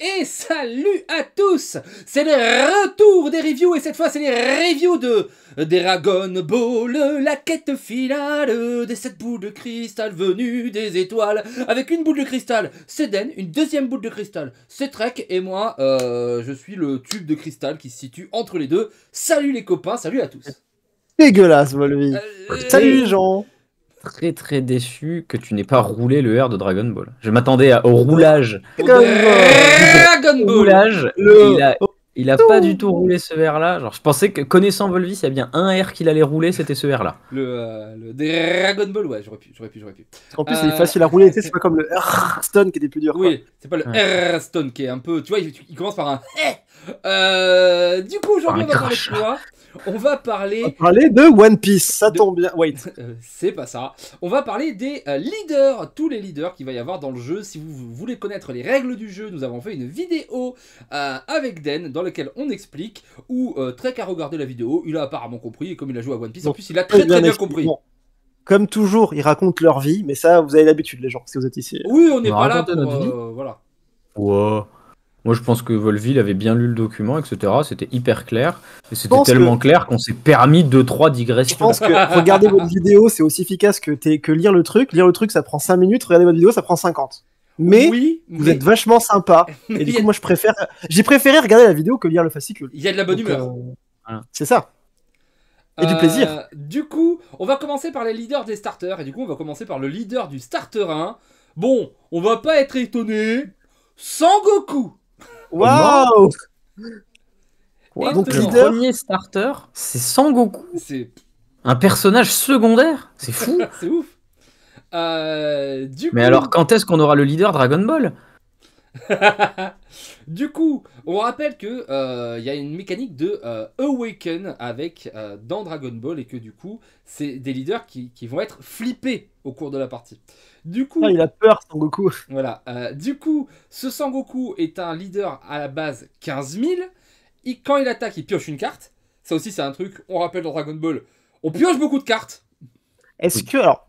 Et salut à tous C'est le retour des reviews et cette fois c'est les reviews de Dragon Ball, la quête finale des 7 boules de cristal venues des étoiles. Avec une boule de cristal, c'est Den, une deuxième boule de cristal, c'est Trek et moi, euh, je suis le tube de cristal qui se situe entre les deux. Salut les copains, salut à tous Dégueulasse moi euh, Salut les euh, gens très très déçu que tu n'aies pas roulé le R de Dragon Ball. Je m'attendais au roulage. Dragon Ball. roulage. Il a, il a pas du tout roulé ce R là. Genre, je pensais que connaissant Volvis, il y a bien un R qu'il allait rouler, c'était ce R là. Euh, le, Dragon Ball, ouais, j'aurais pu, j'aurais pu, j'aurais pu. En plus, il est euh, facile à rouler, tu sais, c'est pas comme le R Stone qui était plus dur. Oui, c'est pas le R Stone qui est un peu. Tu vois, il, commence par un. euh, du coup, aujourd'hui, on va parler de on va parler. parler de One Piece, ça tombe bien. Wait. Euh, c'est pas ça. On va parler des euh, leaders, tous les leaders qu'il va y avoir dans le jeu. Si vous, voulez connaître les règles du jeu, nous avons fait une vidéo euh, avec Den dans laquelle on explique. Où très Trek a regardé la vidéo, il a apparemment compris. Et comme il a joué à One Piece, en plus, il a très très bien, compris. comme toujours, ils racontent leur vie, mais ça, vous avez l'habitude, les gens, si vous êtes ici. Oui, on est pas là pour. voilà. Wow. Moi, je pense que Volville avait bien lu le document, etc. C'était hyper clair. Et c'était tellement clair qu'on s'est permis deux, 3 digressions. Je pense que regarder votre vidéo, c'est aussi efficace que, que lire le truc. Lire le truc, ça prend 5 minutes. Regarder votre vidéo, ça prend 50. Mais vous êtes vachement sympa. Et du coup, moi, je préfère. J'ai préféré regarder la vidéo que lire le fascicule. Il y a de la bonne humeur. Euh, c'est ça. Et du euh, plaisir. Du coup, on va commencer par les leaders des starters. Et du coup, on va commencer par le leader du starter 1. Bon, on va pas être étonné. Sans Goku wow Donc le premier starter, c'est Sangoku. C'est un personnage secondaire, c'est fou. c'est ouf. Euh, Mais alors quand est-ce qu'on aura le leader Dragon Ball du coup, on rappelle que il euh, y a une mécanique de euh, awaken avec euh, dans Dragon Ball et que du coup, c'est des leaders qui, vont être flippés au cours de la partie. Du coup, ah, il a peur Sangoku. Voilà. du coup, ce Sangoku est un leader à la base 15 000. quand il attaque, il pioche une carte. Ça aussi, c'est un truc. On rappelle dans Dragon Ball, on pioche beaucoup de cartes. Est-ce que alors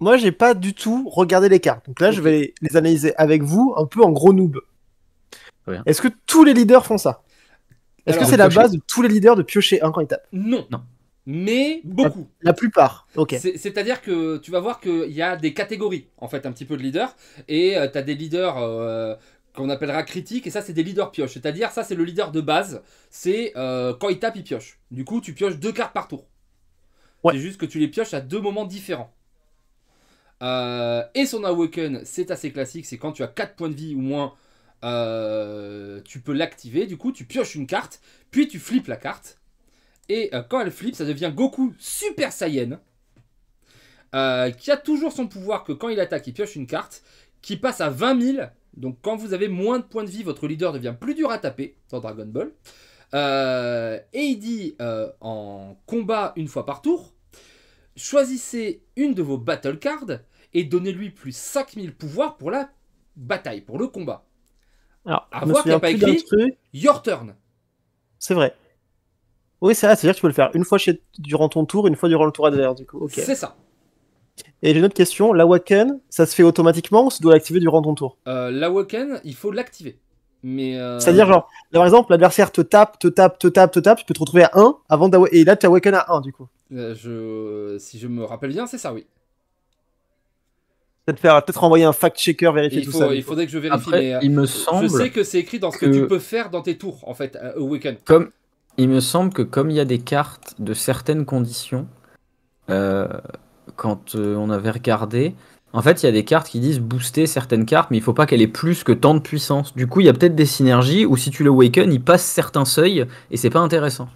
moi, j'ai pas du tout regardé les cartes. Donc là, je vais les analyser avec vous, un peu en gros noob. Est-ce que tous les leaders font ça Est-ce que c'est la base de tous les leaders de piocher un quand ils tapent Non. Non. Mais beaucoup. La, plupart. Ok. C'est-à-dire que tu vas voir qu'il y a des catégories, en fait, un petit peu de leaders. Et euh, t'as tu as des leaders euh, qu'on appellera critiques et ça c'est des leaders pioche. C'est-à-dire ça c'est le leader de base, c'est euh, quand il tape il pioche. Du coup tu pioches deux cartes par tour. C'est juste que tu les pioches à deux moments différents. Euh, et son Awaken, c'est assez classique, c'est quand tu as 4 points de vie ou moins, euh, tu peux l'activer. Du coup, tu pioches une carte, puis tu flippes la carte. Et euh, quand elle flippe, ça devient Goku Super Saiyan, qui a toujours son pouvoir que quand il attaque, il pioche une carte, qui passe à 20 000. Donc quand vous avez moins de points de vie, votre leader devient plus dur à taper dans Dragon Ball. et il dit en combat une fois par tour, Choisissez une de vos battle cards et donnez-lui plus 5000 pouvoirs pour la bataille, pour le combat. Alors, à pas écrit Your turn. C'est vrai. Oui, c'est vrai, c'est-à-dire que tu peux le faire une fois durant ton tour, une fois durant le tour adverse, du coup. C'est ça. Et j'ai une autre question. La L'awaken, ça se fait automatiquement ou tu dois l'activer durant ton tour La euh, L'awaken, il faut l'activer. Euh, C'est-à-dire, genre, par exemple, l'adversaire te tape, te tape, te tape, te tape, tu peux te retrouver à 1 avant et là tu awaken à 1 du coup. Euh, euh, si je me rappelle bien, c'est ça, oui. Peut-être faire, peut-être envoyer un fact-checker vérifier tout ça. Il faudrait que je vérifie. mais, il me semble. Je sais que c'est écrit dans ce que, tu peux faire dans tes tours, en fait, Awaken. Comme il me semble que comme il y a des cartes de certaines conditions, quand on avait regardé, en fait, il y a des cartes qui disent booster certaines cartes, mais il faut pas qu'elle ait plus que tant de puissance. Du coup, il y a peut-être des synergies où si tu le Waken, il passe certains seuils et c'est pas intéressant.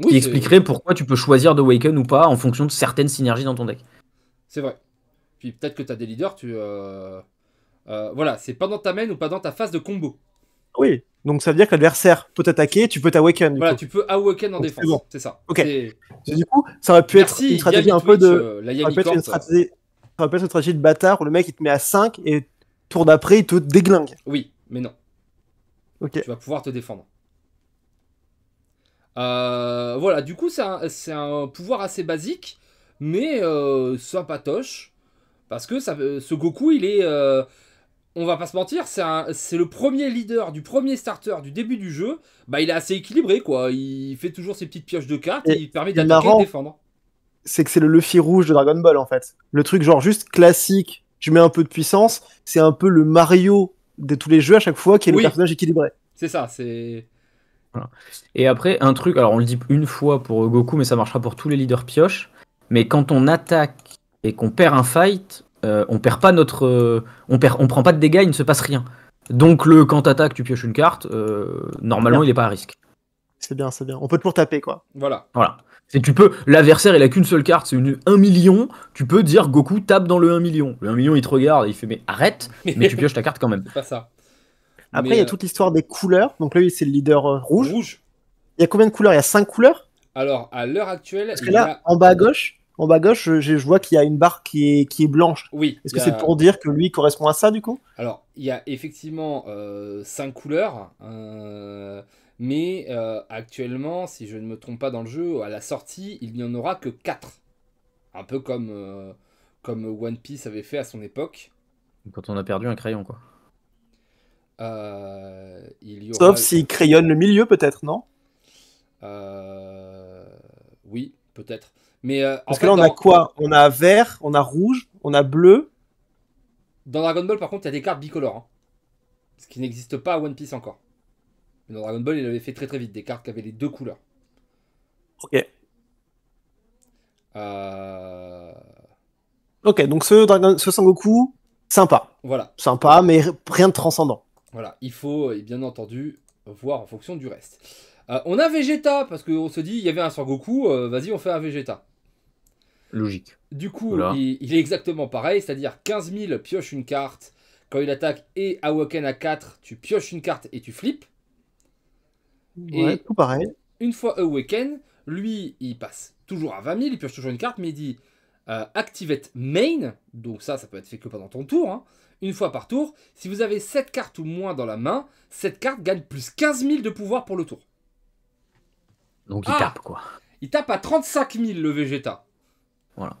Oui, qui expliquerait pourquoi tu peux choisir de Waken ou pas en fonction de certaines synergies dans ton deck. C'est vrai. Puis peut-être que tu as des leaders, tu. Euh, euh, voilà, c'est pas dans ta main ou pas dans ta phase de combo. Oui. Donc ça veut dire que l'adversaire peut t'attaquer, tu peux t'awaken. Voilà, tu peux awaken en défense. C'est ça. Ok. Du coup, ça aurait pu être une stratégie un peu de. ça, aurait une stratégie... de bâtard où le mec il te met à 5 et tour d'après il te déglingue. Oui, mais non. Ok. Tu vas pouvoir te défendre. Euh, voilà, du coup, c'est un, pouvoir assez basique, mais euh, sympatoche. Parce que ça, euh, ce Goku, il est on va pas se mentir, c'est le premier leader du premier starter du début du jeu. Bah, il est assez équilibré, quoi. Il fait toujours ses petites pioches de cartes et, il permet d'attaquer et défendre. C'est que c'est le Luffy rouge de Dragon Ball, en fait. Le truc, genre, juste classique, tu mets un peu de puissance, c'est un peu le Mario de tous les jeux à chaque fois qui est le personnage équilibré. C'est ça, c'est. Et après, un truc, alors on le dit une fois pour Goku, mais ça marchera pour tous les leaders pioches. Mais quand on attaque et qu'on perd un fight, euh, on perd pas notre, euh, on perd, on prend pas de dégâts, il ne se passe rien. Donc le quand attaques, tu pioches une carte. Euh, normalement, il n'est pas à risque. C'est bien, c'est bien. On peut pour taper quoi. Voilà. Voilà. tu peux, l'adversaire il a qu'une seule carte, c'est une 1 million, tu peux dire Goku tape dans le 1 million. Le 1 million il te regarde, il fait mais arrête, mais tu pioches ta carte quand même. C'est pas ça. Après il y a toute l'histoire des couleurs, donc là c'est le leader rouge. Rouge. Il y a combien de couleurs Il y a 5 couleurs Alors à l'heure actuelle... Parce que là, en bas à gauche, en bas gauche, je, vois qu'il y a une barre qui est, blanche. Oui. Est-ce que c'est pour dire que lui correspond à ça du coup Alors, il y a effectivement euh, cinq couleurs. Euh, mais euh, actuellement, si je ne me trompe pas dans le jeu, à la sortie, il n'y en aura que quatre. Un peu comme, euh, comme One Piece avait fait à son époque. Quand on a perdu un crayon, quoi. Sauf s'il crayonne le milieu, peut-être, non Oui, peut-être. Euh, parce que là, on a quoi On a vert, on a rouge, on a bleu. Dans Dragon Ball, par contre, il y a des cartes bicolores. Hein. Ce qui n'existe pas à One Piece encore. dans Dragon Ball, il avait fait très très vite des cartes qui avaient les deux couleurs. Ok. Euh. Ok, donc ce, Dragon... ce Sangoku, sympa. Voilà. Sympa, mais rien de transcendant. Voilà, il faut euh, bien entendu voir en fonction du reste. on a Vegeta, parce qu'on se dit, il y avait un Sangoku, vas-y, on fait un Vegeta. Logique. Du coup, il, est exactement pareil, c'est-à-dire 15 000 pioche une carte. Quand il attaque et Awaken à 4, tu pioches une carte et tu flippes. Ouais, et tout pareil. Une fois Awaken, lui, il passe toujours à 20 000, il pioche toujours une carte, mais il dit euh, Activate Main, donc ça, ça peut être fait que pendant ton tour, hein. une fois par tour. Si vous avez 7 cartes ou moins dans la main, cette carte gagne plus 15 000 de pouvoir pour le tour. Donc il ah tape quoi Il tape à 35 000 le Vegeta. Voilà.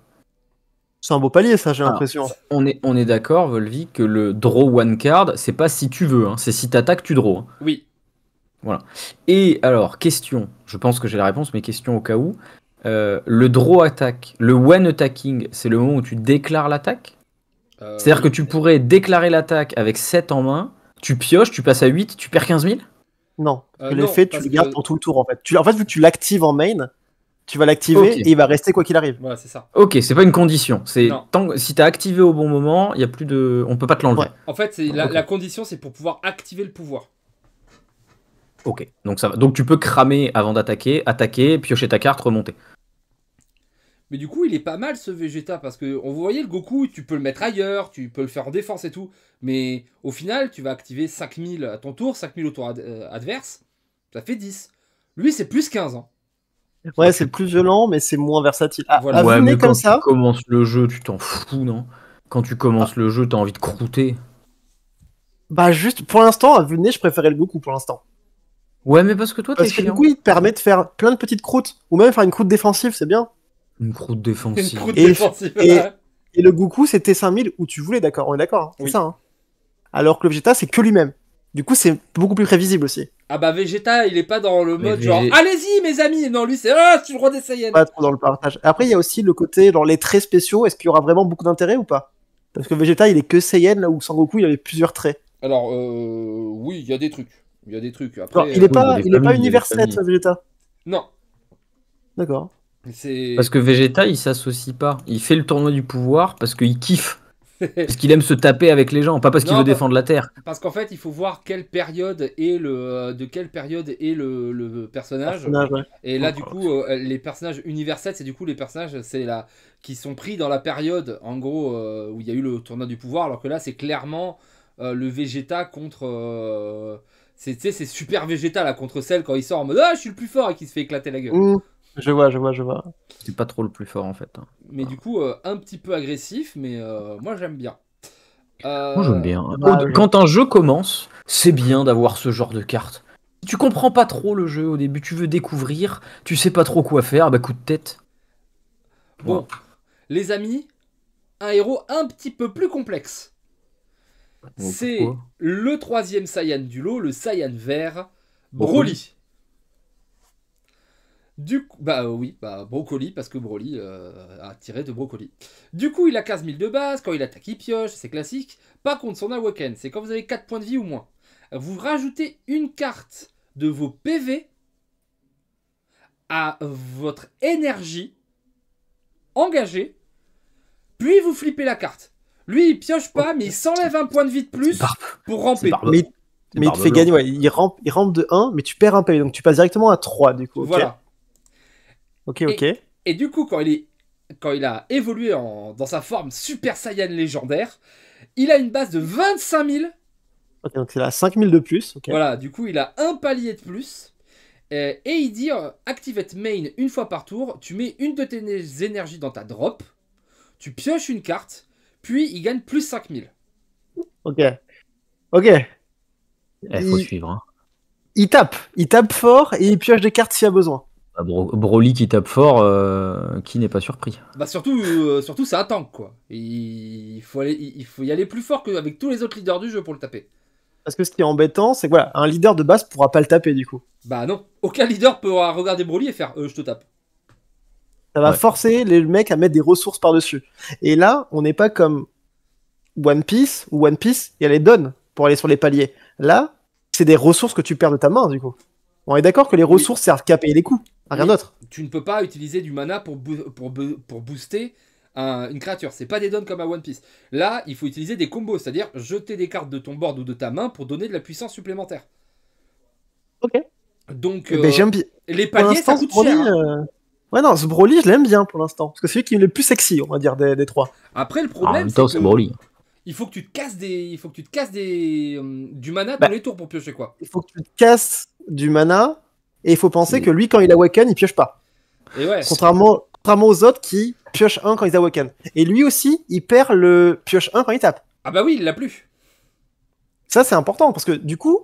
C'est un beau palier, ça, j'ai l'impression. On est, on est d'accord, Volvi, que le draw one card, c'est pas si tu veux, hein. c'est si t'attaques, tu draws Oui. Voilà. Et alors, question, je pense que j'ai la réponse, mais question au cas où. Euh, le draw attack, le one attacking, c'est le moment où tu déclares l'attaque euh, C'est-à-dire que tu pourrais déclarer l'attaque avec 7 en main, tu pioches, tu passes à 8, tu perds 15 000 Non. Euh, L'effet, tu le gardes tout le tour en fait. Tu, en fait, vu que tu l'actives en main, tu vas l'activer et il va rester quoi qu'il arrive. c'est ça. Ok, c'est pas une condition. C'est si t'as activé au bon moment, il a plus de, on peut pas te l'enlever. En fait, la, condition, c'est pour pouvoir activer le pouvoir. Ok, donc ça va. Donc tu peux cramer avant d'attaquer, attaquer, piocher ta carte, remonter. Mais du coup, il est pas mal ce Vegeta parce que on voyait le Goku, tu peux le mettre ailleurs, tu peux le faire en défense et tout. Mais au final, tu vas activer 5000 à ton tour, 5000 au tour euh, adverse, ça fait 10. Lui, c'est plus 15 ans. Hein. Ouais, c'est plus violent, mais c'est moins versatile. Ah, voilà. comme quand ça. tu commences le jeu, tu t'en fous, non Quand tu commences ah. le jeu, t'as envie de croûter. Bah juste, pour l'instant, à Venez, je préférais le Goku pour l'instant. Ouais, mais parce que toi, t'es Parce que le Goku, il te permet de faire plein de petites croûtes, ou même faire une croûte défensive, c'est bien. Une croûte défensive. Une croûte et, défensive et, le Goku, c'était 5000 où tu voulais, d'accord On est d'accord, hein, c'est ça. Hein. Alors que le Vegeta, c'est que lui-même. Du coup, c'est beaucoup plus prévisible aussi. Ah bah Vegeta, il est pas dans le mode genre allez-y mes amis. Non, lui c'est ah, tu le roi des Saiyans. Pas trop dans le partage. Après, il y a aussi le côté dans les traits spéciaux, est-ce qu'il y aura vraiment beaucoup d'intérêt ou pas Parce que Vegeta, il est que Saiyan là où Sangoku, il avait plusieurs traits. Alors euh, oui, il y a des trucs. Il a des trucs. il n'est euh, pas, est pas universel, Vegeta. Non. D'accord. Parce que Vegeta, il s'associe pas. Il fait le tournoi du pouvoir parce qu'il kiffe parce qu'il aime se taper avec les gens, pas parce qu'il veut défendre la Terre. Parce qu'en fait, il faut voir quelle période est le, euh, de quelle période est le, personnage. Et là, oh, du oh, coup, euh, les personnages universels, c'est du coup les personnages, c'est là qui sont pris dans la période, en gros, euh, où il y a eu le tournoi du pouvoir. Alors que là, c'est clairement le Végéta contre. c'est super Vegeta là contre celle quand il sort en mode ah je suis le plus fort et qui se fait éclater la gueule. Je vois, je vois, je vois. C'est pas trop le plus fort en fait. Hein. Mais du coup, euh, un petit peu agressif, mais euh, moi j'aime bien. Euh, moi j'aime bien. Bah, quand un jeu commence, c'est bien d'avoir ce genre de carte. tu comprends pas trop le jeu au début, tu veux découvrir, tu sais pas trop quoi faire, bah coup de tête. Bon, les amis, un héros un petit peu plus complexe. c'est le troisième Saiyan du lot, le Saiyan vert, Broly. Du coup, bah euh, oui, bah, Brocoli, parce que Broly euh, a tiré de Brocoli. Du coup, il a 15 000 de base, quand il attaque, il pioche, c'est classique. Pas contre son Awaken, c'est quand vous avez 4 points de vie ou moins. Vous rajoutez une carte de vos PV à votre énergie engagée, puis vous flippez la carte. Lui, il pioche pas, mais il s'enlève un point de vie de plus pour ramper. Mais, il te fait gagner, il, rampe, il de 1, mais tu perds un PV, donc tu passes directement à 3 du coup. Voilà. Ok, ok. Et, du coup, quand il, est, quand il a évolué en, dans sa forme Super Saiyan légendaire, il a une base de 25 000. Ok, donc il a 5 000 de plus. Voilà, du coup, il a un palier de plus. Euh, et, il dit euh, Activate Main une fois par tour, tu mets une de tes énergies dans ta drop, tu pioches une carte, puis il gagne plus 5000. Ok. Ok. Eh, il faut suivre. Hein. Il tape, il tape fort et il pioche des cartes s'il y a besoin. Bah, Broly qui tape fort, euh, qui n'est pas surpris. Bah surtout, euh, surtout c'est un tank quoi. Il faut, aller, il faut y aller plus fort qu'avec tous les autres leaders du jeu pour le taper. Parce que ce qui est embêtant, c'est que voilà, un leader de base pourra pas le taper du coup. Bah non, aucun leader pourra regarder Broly et faire euh, je te tape. Ça va forcer les mecs à mettre des ressources par-dessus. Et là, on n'est pas comme One Piece, ou One Piece, il y a les dons pour aller sur les paliers. Là, c'est des ressources que tu perds de ta main du coup. On est d'accord que les ressources servent qu'à payer les coups rien d'autre. Tu ne peux pas utiliser du mana pour, pour, pour booster une créature. C'est pas des dons comme à One Piece. Là, il faut utiliser des combos, c'est-à-dire jeter des cartes de ton board ou de ta main pour donner de la puissance supplémentaire. Ok. Donc, euh, les paliers, ça coûte cher. Hein. Euh, ouais, non, ce Broly, je l'aime bien pour l'instant. Parce que c'est lui qui est le plus sexy, on va dire, des, des trois. Après, le ah, problème, c'est il faut que tu te casses des il faut que tu te casses des euh, du mana bah, dans les tours pour piocher quoi. Il faut que tu te casses du mana et il faut penser mm. que lui, quand il awaken, il pioche pas. contrairement, aux autres qui piochent un quand ils awaken. Et lui aussi, il perd le pioche 1 quand il tape. Ah bah oui, il l'a plus. Ça, c'est important parce que du coup,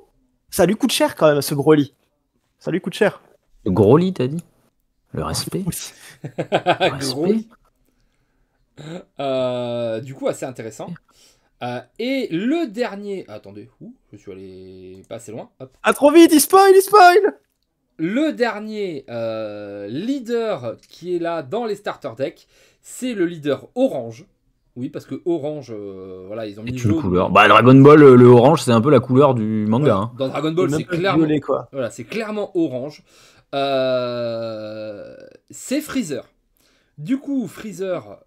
ça lui coûte cher quand même ce gros lit. Ça lui coûte cher. Le gros lit, t'as dit Le respect. le respect. Euh, du coup, assez intéressant. Euh, et le dernier. Attendez, où je suis allé pas assez loin. Hop. Ah, trop vite, il spoil, il spoil le dernier euh, leader qui est là dans les starter decks, c'est le leader orange. Oui, parce que orange, euh, voilà, ils ont mis. une couleur. Bah, Dragon Ball, euh, le orange, c'est un peu la couleur du manga. Hein. Dans Dragon Ball, c'est clairement, Voilà, c'est clairement orange. c'est Freezer. Du coup, Freezer,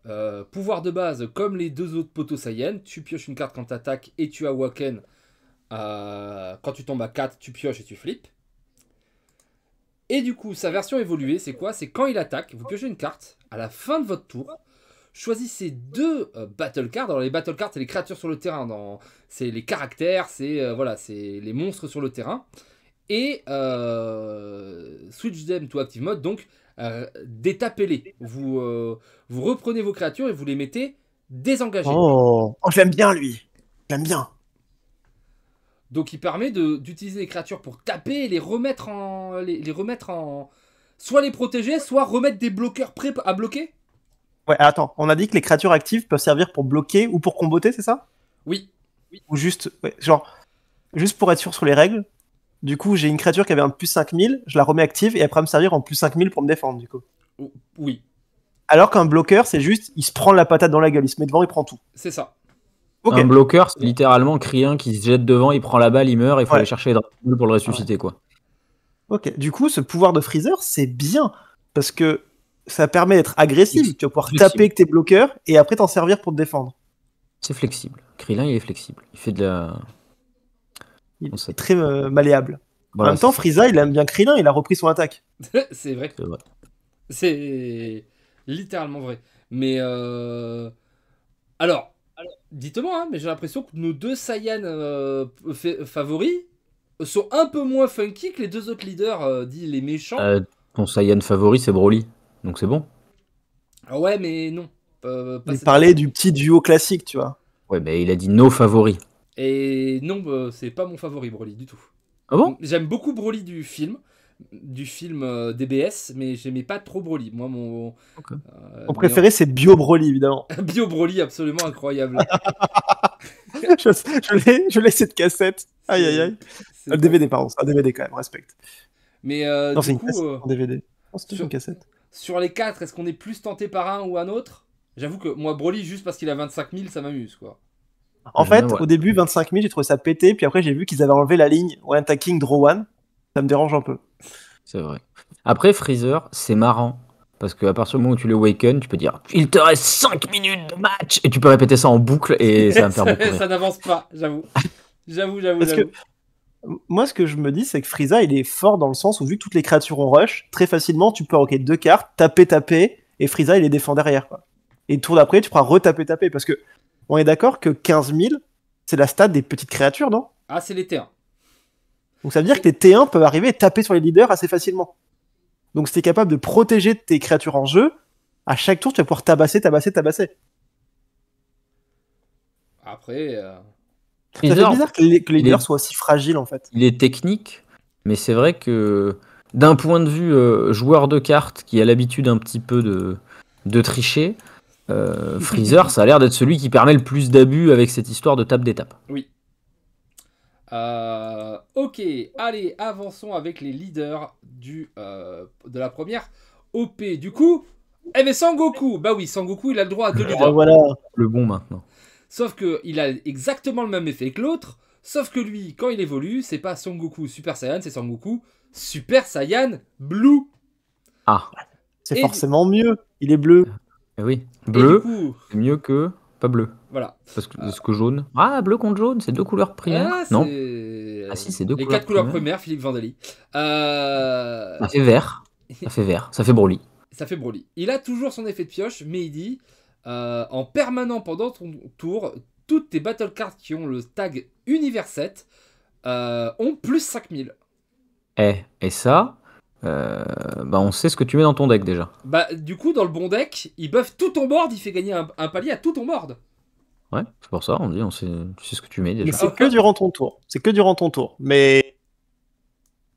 pouvoir de base, comme les deux autres poteaux Saiyan, tu pioches une carte quand tu attaques et tu as Waken. quand tu tombes à 4, tu pioches et tu flippes. Et du coup, sa version évoluée, c'est quoi C'est quand il attaque, vous piochez une carte, à la fin de votre tour, choisissez deux euh, battle cards. Alors les battle cards, c'est les créatures sur le terrain, c'est les caractères, c'est euh, voilà, c'est les monstres sur le terrain. Et euh, switch them to active mode, donc détapez-les. Vous, vous reprenez vos créatures et vous les mettez désengagées. oh, oh j'aime bien lui, j'aime bien. Donc il permet d'utiliser les créatures pour taper et les remettre en. Les, remettre en. Soit les protéger, soit remettre des bloqueurs prêts à bloquer. Ouais, attends, on a dit que les créatures actives peuvent servir pour bloquer ou pour comboter, c'est ça oui. Ou juste. genre, juste pour être sûr sur les règles, du coup j'ai une créature qui avait un plus 5000, je la remets active et elle me servir en plus 5000 pour me défendre, du coup. Oui. Alors qu'un bloqueur, c'est juste, il se prend la patate dans la gueule, il se met devant, il prend tout. C'est ça. Un bloqueur, c'est littéralement Krylin qui se jette devant, il prend la balle, il meurt, il faut aller chercher les pour le ressusciter. quoi. Ok, du coup, ce pouvoir de Freezer, c'est bien, parce que ça permet d'être agressif, tu vas pouvoir taper avec tes bloqueurs et après t'en servir pour te défendre. C'est flexible. Krillin, il est flexible. Il fait de la. Il est très euh, malléable. en même temps, Frieza, il aime bien Krillin, il a repris son attaque. c'est vrai. C'est littéralement vrai. Mais. Euh, alors, dites-moi, hein, mais j'ai l'impression que nos deux Saiyans euh, favoris sont un peu moins funky que les deux autres leaders, euh, dit les méchants. Euh, ton Saiyan favori, c'est Broly, donc c'est bon. Ah ouais, mais non. il parlait du petit duo classique, tu vois. Ouais, mais il a dit nos favoris. Et non, c'est pas mon favori, Broly, du tout. Ah bon J'aime beaucoup Broly du film du film euh, DBS, mais j'aimais pas trop Broly. Moi, mon, euh, préféré, c'est Bio Broly, évidemment. Bio Broly, absolument incroyable. je, je l'ai cette cassette. Aïe, aïe, aïe. le DVD, pardon. Un DVD, quand même, respect Mais non, c'est une cassette, DVD. sur... cassette. Sur les quatre, est-ce qu'on est plus tenté par un ou un autre J'avoue que moi, Broly, juste parce qu'il a 25 000, ça m'amuse, quoi. En euh, fait, au début, 25 000, j'ai trouvé ça pété, puis après, j'ai vu qu'ils avaient enlevé la ligne One Taking Draw One ça me dérange un peu. C'est vrai. Après, Freezer, c'est marrant. Parce qu'à partir du moment où tu le waken, tu peux dire Il te reste 5 minutes de match Et tu peux répéter ça en boucle et ça va me faire beaucoup. ça n'avance pas, j'avoue. J'avoue, j'avoue. Moi, ce que je me dis, c'est que Freezer, il est fort dans le sens où, vu que toutes les créatures ont rush, très facilement, tu peux roquer deux cartes, taper, taper, et Freezer, il les défend derrière. Et le tour d'après, tu pourras retaper, taper. Parce que, on est d'accord que 15 000, c'est la stade des petites créatures, non Ah, c'est les donc ça veut dire que les T1 peuvent arriver et taper sur les leaders assez facilement. Donc si capable de protéger tes créatures en jeu, à chaque tour, tu vas pouvoir tabasser, tabasser, tabasser. Après. Euh, c'est bizarre que les, leaders soient aussi fragiles en fait. Il est technique, mais c'est vrai que d'un point de vue euh, joueur de cartes qui a l'habitude un petit peu de, de tricher, euh, Freezer, ça a l'air d'être celui qui permet le plus d'abus avec cette histoire de tape d'étape. Oui. Euh, ok, allez, avançons avec les leaders du, euh, de la première OP. Du coup, eh mais ben, Sangoku, bah oui, Sangoku, il a le droit de leader, voilà le bon maintenant. Sauf que il a exactement le même effet que l'autre, sauf que lui, quand il évolue, c'est pas Sangoku Super Saiyan, c'est Sangoku Super Saiyan Blue. Ah, c'est forcément mieux. Il est bleu. Eh oui, bleu, c'est mieux que pas bleu. Voilà. Parce que, que jaune. Ah, bleu contre jaune, c'est deux couleurs primaires. Ah, non. Ah si, c'est deux Les couleurs. Les quatre couleurs primaires, Philippe Vandali. Euh... Ça fait vert. Ça fait vert. Ça fait Broly. Ça fait Broly. Il a toujours son effet de pioche, mais il dit euh, en permanent pendant ton tour, toutes tes battle cards qui ont le tag univers 7 euh, ont plus 5000. Et eh, et ça, euh, bah on sait ce que tu mets dans ton deck déjà. Bah du coup dans le bon deck, il buff tout ton board, il fait gagner un, palier à tout ton board. Ouais, c'est pour ça, on dit, on sait, tu sais ce que tu mets déjà. Mais c'est que durant ton tour, c'est que durant ton tour. Mais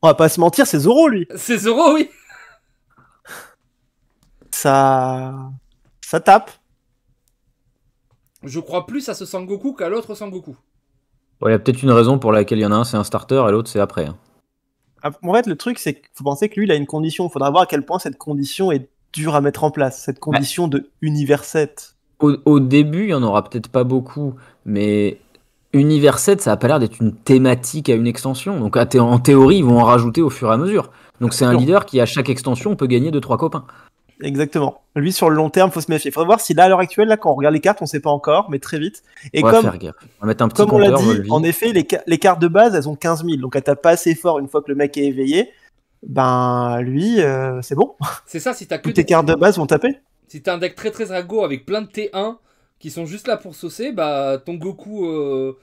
on va pas se mentir, c'est Zoro lui. C'est Zoro oui. ça, ça tape. Je crois plus à ce Sangoku qu'à l'autre Sangoku. Ouais, il y a peut-être une raison pour laquelle il y en a un c'est un starter et l'autre c'est après. Hein. Ah, en fait, le truc, c'est qu'il faut penser que lui, il a une condition. Il faudra voir à quel point cette condition est dure à mettre en place, cette bah. condition de univers Au, au début, il n'y en aura peut-être pas beaucoup, mais univers ça n'a pas l'air d'être une thématique à une extension. Donc en théorie, ils vont en rajouter au fur et à mesure. Donc c'est un leader qui, à chaque extension, peut gagner 2-3 copains. Exactement. Lui, sur le long terme, faut se méfier. Faudrait voir si là, à l'heure actuelle, là, quand on regarde les cartes, on sait pas encore, mais très vite. Et comme, on, l'a dit, en effet, les, cartes de base, elles ont 15 000. Donc, elle tape pas assez fort une fois que le mec est éveillé. Ben, lui, euh, c'est bon. C'est ça, si t'as que. Toutes tes cartes de base vont taper. Si t'as un deck très très rago avec plein de T1 qui sont juste là pour saucer, bah, ton Goku. Euh,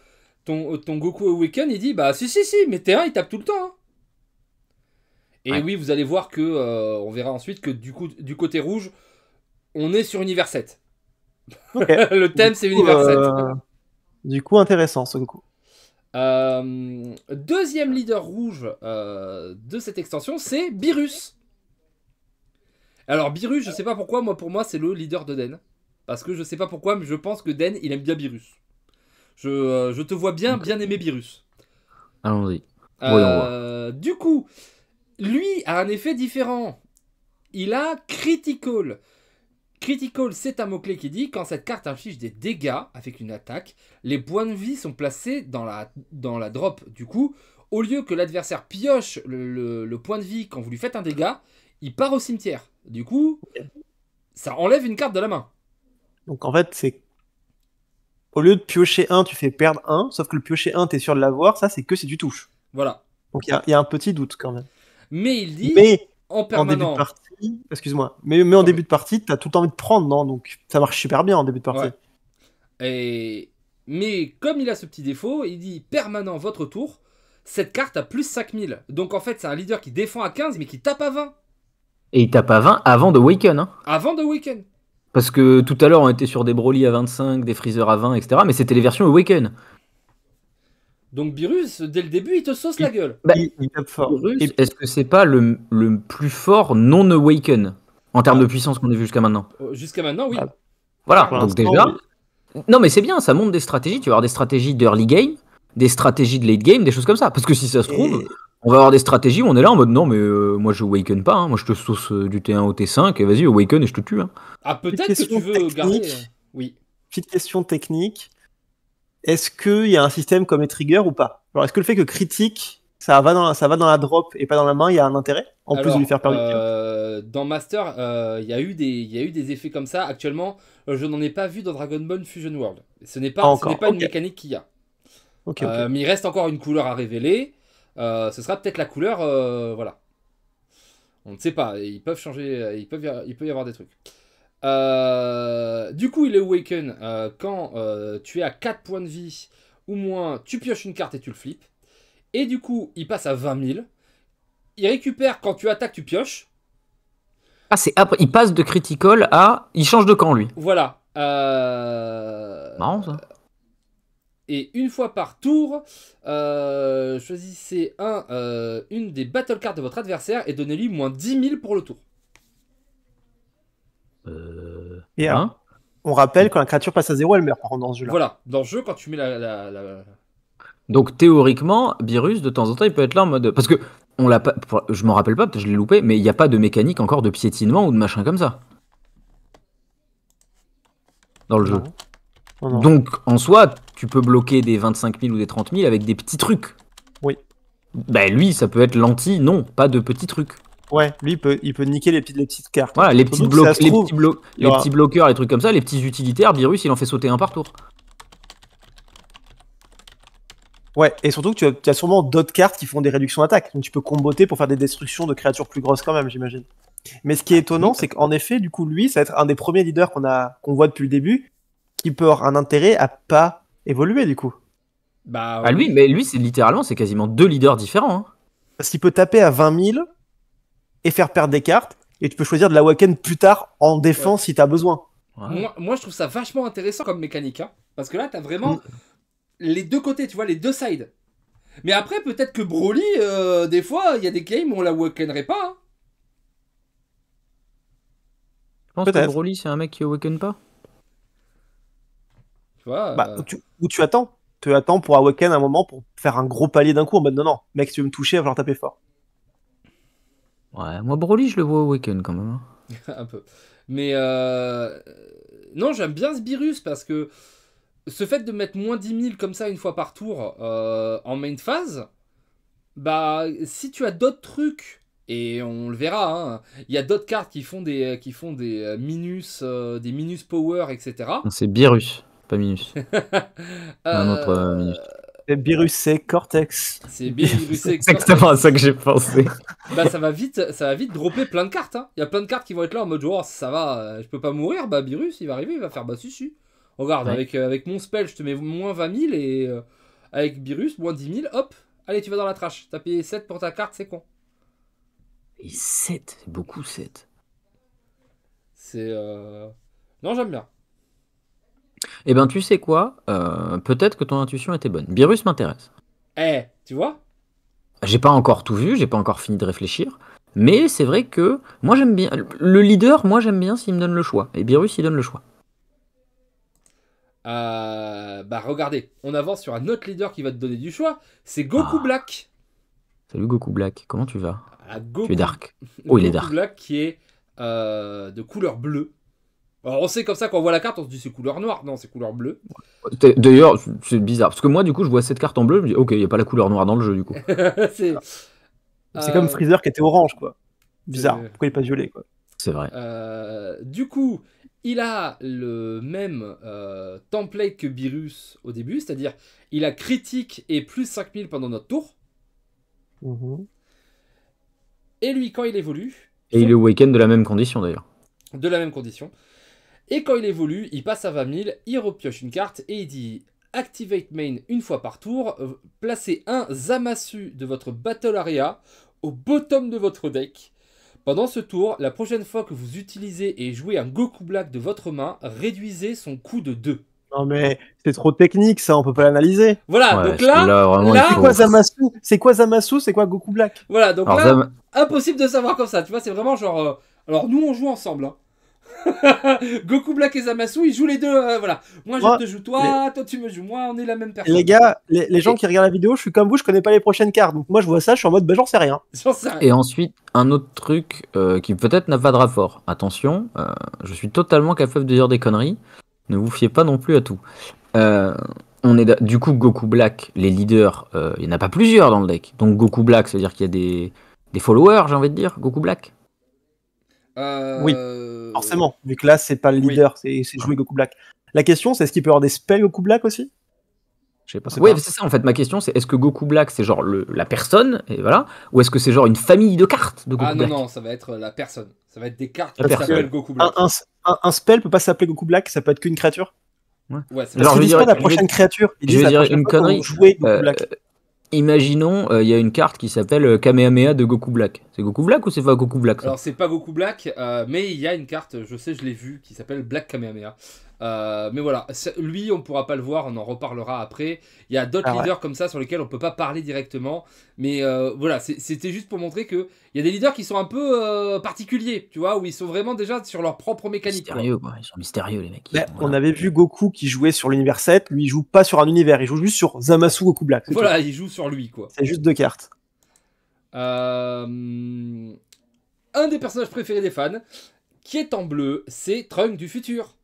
euh, ton, Goku Awaken, il dit, bah, si, si, si, mais T1, il tape tout le temps. Hein. Et oui, vous allez voir que, euh, on verra ensuite que du, coup, du côté rouge, on est sur Univers 7. le thème, c'est Univers 7. Euh, du coup, intéressant, ce euh, coup. deuxième leader rouge de cette extension, c'est Birus. Alors, Birus, je sais pas pourquoi, moi, pour moi, c'est le leader de Den. Parce que je sais pas pourquoi, mais je pense que Den, il aime bien Birus. Je, te vois bien, bien aimer Birus. Allons-y. du coup, lui a un effet différent. Il a Critical. Critical, c'est un mot-clé qui dit quand cette carte inflige des dégâts avec une attaque, les points de vie sont placés dans la, dans la drop. Du coup, au lieu que l'adversaire pioche le, point de vie quand vous lui faites un dégât, il part au cimetière. Du coup, ça enlève une carte de la main. Donc en fait, c'est. Au lieu de piocher un tu fais perdre un sauf que le piocher un tu es sûr de l'avoir, ça c'est que si tu touches. Voilà. Donc il y a un petit doute quand même mais il dit mais en excuse-moi, mais, en début de partie, t'as tout le temps envie de prendre, non Donc ça marche super bien en début de partie. Et... Mais comme il a ce petit défaut, il dit permanent votre tour, cette carte a plus 5000. Donc en fait, c'est un leader qui défend à 15 mais qui tape à 20. Et il tape à 20 avant de Waken. Hein. Avant de Waken. Parce que tout à l'heure, on était sur des Broly à 25, des Freezer à 20, etc. Mais c'était les versions Awaken. Donc Birus, dès le début, il te sauce la gueule. Bah, il, tape fort. Est-ce que c'est pas le, le, plus fort non-awaken en termes de ah. puissance qu'on a vu jusqu'à maintenant euh, Jusqu'à maintenant, oui. Ah. Voilà, donc déjà. Non, mais c'est bien, ça montre des stratégies. Tu vas avoir des stratégies d'early game, des stratégies de late game, des choses comme ça. Parce que si ça se trouve, on va avoir des stratégies où on est là en mode non, mais euh, moi je awaken pas, hein, moi je te sauce euh, du T1 au T5, et vas-y, awaken et je te tue. Hein. Ah, peut-être que tu veux technique. Hein. Oui. Petite question technique est-ce qu'il y a un système comme les ou pas est-ce que le fait que critique, ça va, dans la, ça drop et pas dans la main, il y a un intérêt En plus de lui faire perdre euh, Dans Master, euh, il y, a eu des, effets comme ça. Actuellement, euh, je n'en ai pas vu dans Dragon Ball Fusion World. Ce n'est pas, une mécanique qu'il y a. Euh, mais il reste encore une couleur à révéler. ce sera peut-être la couleur. voilà. On ne sait pas. Ils peuvent changer. Ils peuvent, il peut y avoir des trucs. Euh, du coup, il est Awaken. Euh, quand euh, tu es à 4 points de vie ou moins, tu pioches une carte et tu le flippes. Et du coup, il passe à 20 000. Il récupère quand tu attaques, tu pioches. Ah, c'est il passe de critical à. Il change de camp, lui. Voilà. Marrant, ça. Et une fois par tour, choisissez un, une des battle cards de votre adversaire et donnez-lui moins 10 000 pour le tour. Euh, hein on rappelle quand la créature passe à zéro, elle meurt dans ce jeu-là. Voilà, dans le jeu, quand tu mets la, Donc théoriquement, Virus, de temps en temps, il peut être là en mode. Parce que on l'a pas... je m'en rappelle pas, peut-être je l'ai loupé, mais il n'y a pas de mécanique encore de piétinement ou de machin comme ça. Dans le jeu. Donc en soi, tu peux bloquer des 25 000 ou des 30 000 avec des petits trucs. Oui. Bah lui, ça peut être lentille, non, pas de petits trucs. Ouais, lui, il peut, il peut niquer les petites, petites cartes. Voilà, les, petits, blocs, les, petits, les petits, bloqueurs, les trucs comme ça, les petits utilitaires, virus, il en fait sauter un par tour. Ouais, et surtout que tu as, sûrement d'autres cartes qui font des réductions d'attaque. Donc tu peux comboter pour faire des destructions de créatures plus grosses quand même, j'imagine. Mais ce qui est ah, étonnant, c'est qu'en effet, du coup, lui, ça va être un des premiers leaders qu'on a, voit depuis le début, qui peut avoir un intérêt à pas évoluer, du coup. Bah, ah, lui, mais lui, c'est littéralement, c'est quasiment deux leaders différents. Hein. Parce qu'il peut taper à 20 000 et faire perdre des cartes. Et tu peux choisir de la Waken plus tard en défense si tu as besoin. Moi, je trouve ça vachement intéressant comme mécanique. Hein. parce que là, tu as vraiment mm. les deux côtés, tu vois, les deux sides. Mais après, peut-être que Broly, euh, des fois, il y a des games où on la Wakenerait pas. Je hein. pense que Broly, c'est un mec qui awaken pas. Bah, euh, tu ou, tu, attends. Tu attends pour awaken un moment pour faire un gros palier d'un coup en mode non, non, mec, si tu veux me toucher, il va falloir taper fort. Ouais, moi Broly, je le vois au week-end quand même. Hein. un peu. Mais euh, euh, non, j'aime bien ce virus parce que ce fait de mettre moins 10 000 comme ça une fois par tour euh, en main phase, bah si tu as d'autres trucs, et on le verra, hein, il y a d'autres cartes qui font des, qui font des minus, des minus power, etc. C'est Birus, pas minus. un autre minus. C'est Birusé Cortex. C'est exactement ça que j'ai pensé. bah ça va vite, ça va vite dropper plein de cartes. Hein. Il y a plein de cartes qui vont être là en mode joueur. Oh, ça va, euh, je peux pas mourir, bah Birus il va arriver, il va faire bah si Regarde, avec, euh, avec mon spell je te mets moins 20 000 et euh, avec virus moins 10 000, hop, allez tu vas dans la trash. T'as payé 7 pour ta carte, c'est con. Et 7, c'est beaucoup 7. C'est... Non j'aime bien, eh ben, tu sais quoi euh, Peut-être que ton intuition était bonne. Virus m'intéresse. Eh, tu vois J'ai pas encore tout vu, j'ai pas encore fini de réfléchir. Mais c'est vrai que moi j'aime bien. Le leader, moi j'aime bien s'il me donne le choix. Et Virus, il donne le choix. Euh, bah regardez, on avance sur un autre leader qui va te donner du choix. C'est Goku ah. Black. Salut Goku Black, comment tu vas ah, Tu es dark. Oh, il est dark. Black qui est euh, de couleur bleue on sait comme ça qu'on voit la carte, on se dit c'est couleur noire, non c'est couleur bleue. D'ailleurs c'est bizarre parce que moi du coup je vois cette carte en bleu, je me dis ok il y a pas la couleur noire dans le jeu du coup. c'est comme euh, Freezer qui était orange quoi. Bizarre, pourquoi il est pas violet quoi. C'est vrai. Euh, du coup il a le même euh, template que Virus au début, c'est-à-dire il a critique et plus 5000 pendant notre tour. Mm-hmm. Et lui quand il évolue. Et il est week-end de la même condition d'ailleurs. De la même condition. Et quand il évolue, il passe à 20 000, il repioche une carte et il dit Activate Main une fois par tour, placez un Zamasu de votre Battle Area au bottom de votre deck. Pendant ce tour, la prochaine fois que vous utilisez et jouez un Goku Black de votre main, réduisez son coût de 2. Non mais c'est trop technique ça, on peut pas l'analyser. Voilà, donc là, c'est quoi Zamasu C'est quoi Zamasu C'est quoi Goku Black Voilà, donc là, impossible de savoir comme ça, tu vois, c'est vraiment genre... Euh, alors nous on joue ensemble, hein. Goku Black et Zamasu, ils jouent les deux. Euh, voilà. Moi, je te joue toi, toi tu me joues moi, on est la même personne. Les gars, les, gens qui regardent la vidéo, je suis comme vous, je connais pas les prochaines cartes. Donc moi, je vois ça, je suis en mode, bah, j'en sais rien. Et ensuite, un autre truc euh, qui peut-être n'a pas de rapport Attention, euh, je suis totalement capable de dire des conneries. Ne vous fiez pas non plus à tout. on est du coup Goku Black, les leaders, il n'y en a pas plusieurs dans le deck. Donc Goku Black, c'est-à-dire qu'il y a des, des followers, j'ai envie de dire, Goku Black. oui. Forcément, vu que là, c'est pas le leader, c'est jouer Goku Black. La question, c'est est-ce qu'il peut y avoir des spells Goku Black aussi pas, oui, c'est ça en fait. Ma question, c'est est-ce que Goku Black, c'est genre la personne, et voilà, ou est-ce que c'est genre une famille de cartes de Goku Ah non, non, ça va être euh, la personne. Ça va être des cartes qui s'appellent Goku Black. Un, spell peut pas s'appeler Goku Black, ça peut être qu'une créature. Ouais, ouais c'est pas la prochaine créature, Je vais la une connerie. Jouer euh, Imaginons, euh, il y a une carte qui s'appelle euh, Kamehameha de Goku Black. C'est Goku Black ou c'est pas Goku Black Alors c'est pas Goku Black, euh, mais il y a une carte, je sais, je l'ai vue, qui s'appelle Black Kamehameha. Euh, mais voilà, lui, on pourra pas le voir, on en reparlera après. Il y a d'autres ah leaders comme ça sur lesquels on peut pas parler directement. Mais euh, voilà, c'était juste pour montrer qu'il y a des leaders qui sont un peu euh, particuliers, tu vois, où ils sont vraiment déjà sur leur propre mécanique. Mystérieux, quoi. Ils sont mystérieux, les mecs. Bah, on avait vu Goku qui jouait sur l'univers 7, lui, il joue pas sur un univers, il joue juste sur Zamasu Goku Black. Voilà, il joue sur lui, quoi. C'est juste deux cartes. Un des personnages préférés des fans, qui est en bleu, c'est Trunk du futur.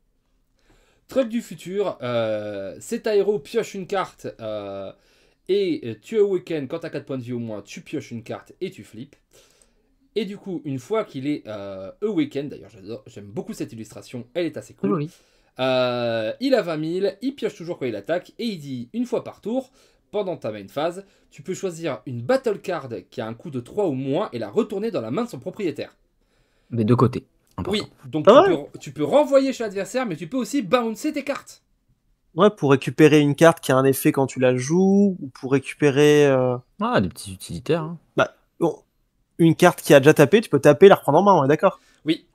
Truc du futur, euh, cet aéro pioche une carte euh, et euh, tu awaken quand as 4 points de vie au moins, tu pioches une carte et tu flips. Et du coup, une fois qu'il est euh, awaken, d'ailleurs j'aime beaucoup cette illustration, elle est assez cool. Ah bah il a 20 000, il pioche toujours quand il attaque et il dit une fois par tour, pendant ta main phase, tu peux choisir une battle card qui a un coût de 3 ou moins et la retourner dans la main de son propriétaire. Mais de côté. Oui, donc tu, peux, renvoyer chez l'adversaire, mais tu peux aussi bouncer tes cartes. Ouais, pour récupérer une carte qui a un effet quand tu la joues, ou pour récupérer. Euh, ah, des petits utilitaires. Hein. Bah, une carte qui a déjà tapé, tu peux taper, la reprendre en main, on est d'accord Oui.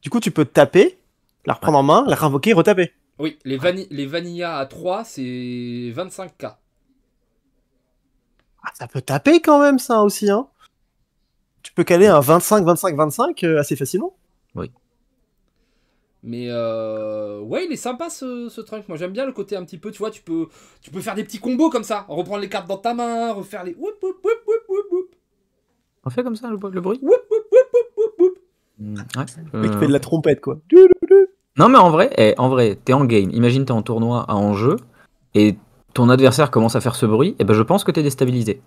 Du coup, tu peux taper, la reprendre en main, la réinvoquer, retaper. Oui, les, les Vanilla à 3, c'est 25k. Ah, ça peut taper quand même, ça aussi, hein. Tu peux caler un 25, 25, 25 assez facilement. Oui. Mais euh, ouais, il est sympa ce, ce trunk. Moi, j'aime bien le côté un petit peu, tu vois, tu peux, tu peux faire des petits combos comme ça. Reprendre les cartes dans ta main, refaire les. On fait comme ça le, le bruit hmm, ouais, Le mec euh, fait de la trompette, quoi. Non, mais en vrai, eh, en vrai t'es en game. Imagine, t'es en tournoi à jeu et ton adversaire commence à faire ce bruit. Et eh ben, je pense que t'es déstabilisé.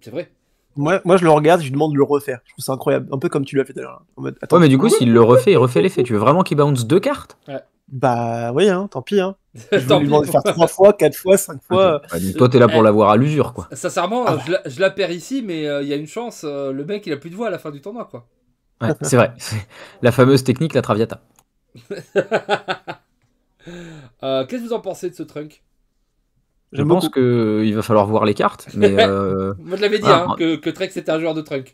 C'est vrai. Moi, je le regarde, je lui demande de le refaire. Je trouve ça incroyable. Un peu comme tu l'as fait tout hein. Ouais, mais du coup, s'il le refait, il refait l'effet. Tu veux vraiment qu'il bounce deux cartes Bah oui, hein, tant pis. Hein. Je vais lui demander de faire trois fois, quatre fois, cinq ah, fois. Ah, toi, t'es là pour eh, l'avoir à l'usure, quoi. Sincèrement, ah je, la, perds ici, mais euh, il y a une chance. Euh, le mec, il a plus de voix à la fin du tournoi, quoi. Ouais, c'est vrai. La fameuse technique, la traviata. Euh, qu'est-ce que vous en pensez de ce trunk je pense pense qu'il va falloir voir les cartes. Mais, euh, Moi, je l'avais dit ah, hein, ah. que, Trek, c'était un joueur de Trek.